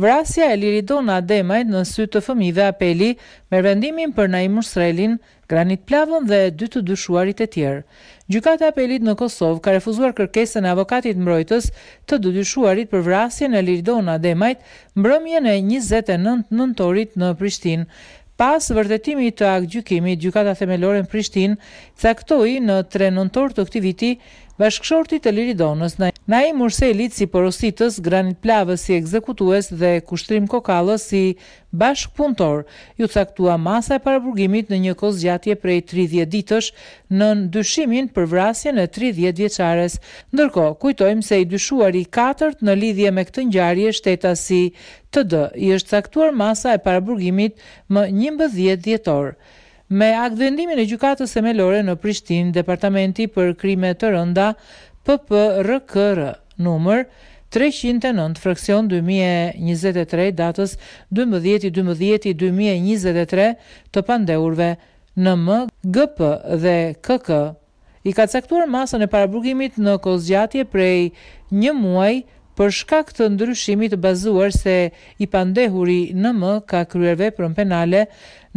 Vrasja e liridon ademajt në sy të fëmijëve apeli me vendimin për Naim Musrelin, Granit Plavën dhe dy të dyshuarit e tjerë. Gjykata e apelit në Kosovë ka refuzuar kërkesën e avokatit mbrojtës të dy dyshuarit për vrasjen e liridon ademajt mbrëmjen e 29 nëntorit në Prishtinë. Pas vërtetimi të akt gjykimi, gjykata themelore në Prishtinë caktoi në 3 nëntor të këtij viti bashkëshorti të Liridonës në Naim Urseli si porositës, Granit Plavës si ekzekutues dhe Kushtrim Kokalës si bashk punëtor, ju caktua masa e paraburgimit në një kohë zgjatje prej 30 ditësh në dyshimin për vrasjen e 30 vjeçares. Ndërkohë, kujtojmë se i dyshuari i katërt në lidhje me këtë ngjarje shteta si TD i është caktuar masa e paraburgimit më 11 dhjetor. Me akt gjukatës e gjykatës në Prishtinë, departamenti për krime të rënda PPRKR numër 309 fraksion 2023 datës 12.12.2023 të pandeurve në M, GP dhe KK. I ka caktuar masën e paraburgimit në kozgjatje prej një muaj për shkak të ndryshimit bazuar se i pandehuri në më ka kryerve prën penale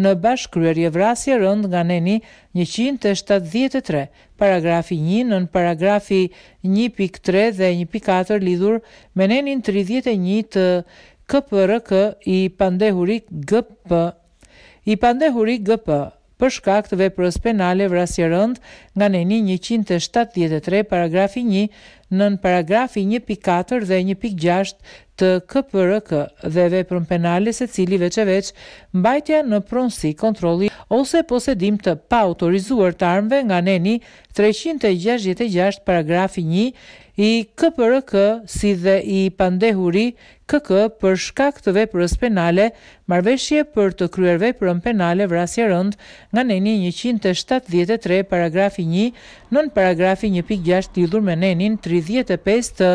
në bashkë e vrasje rënd nga neni 173, paragrafi 1 nën paragrafi 1.3 dhe 1.4 lidhur me nenin 31 të kë i pandehuri gëpë. I pandehuri gëpë për shkak të veprës penale vrasje rënd nga neni 173 paragrafi 1 nën paragrafi 1.4 dhe 1.6 të KPRK dhe veprën penale se cili veç e veç mbajtja në pronsi kontroli ose posedim të pa autorizuar të armëve nga neni 366 paragrafi 1 i KPRK si dhe i pandehuri KK për shkak të veprës penale, marrëveshje për të kryer veprën penale vrasje rënd nga neni 173 paragrafi 1, nën paragrafi 1.6 lidhur me nenin 35 të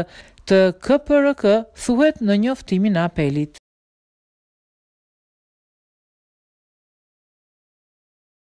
të KPRK thuhet në njoftimin e apelit.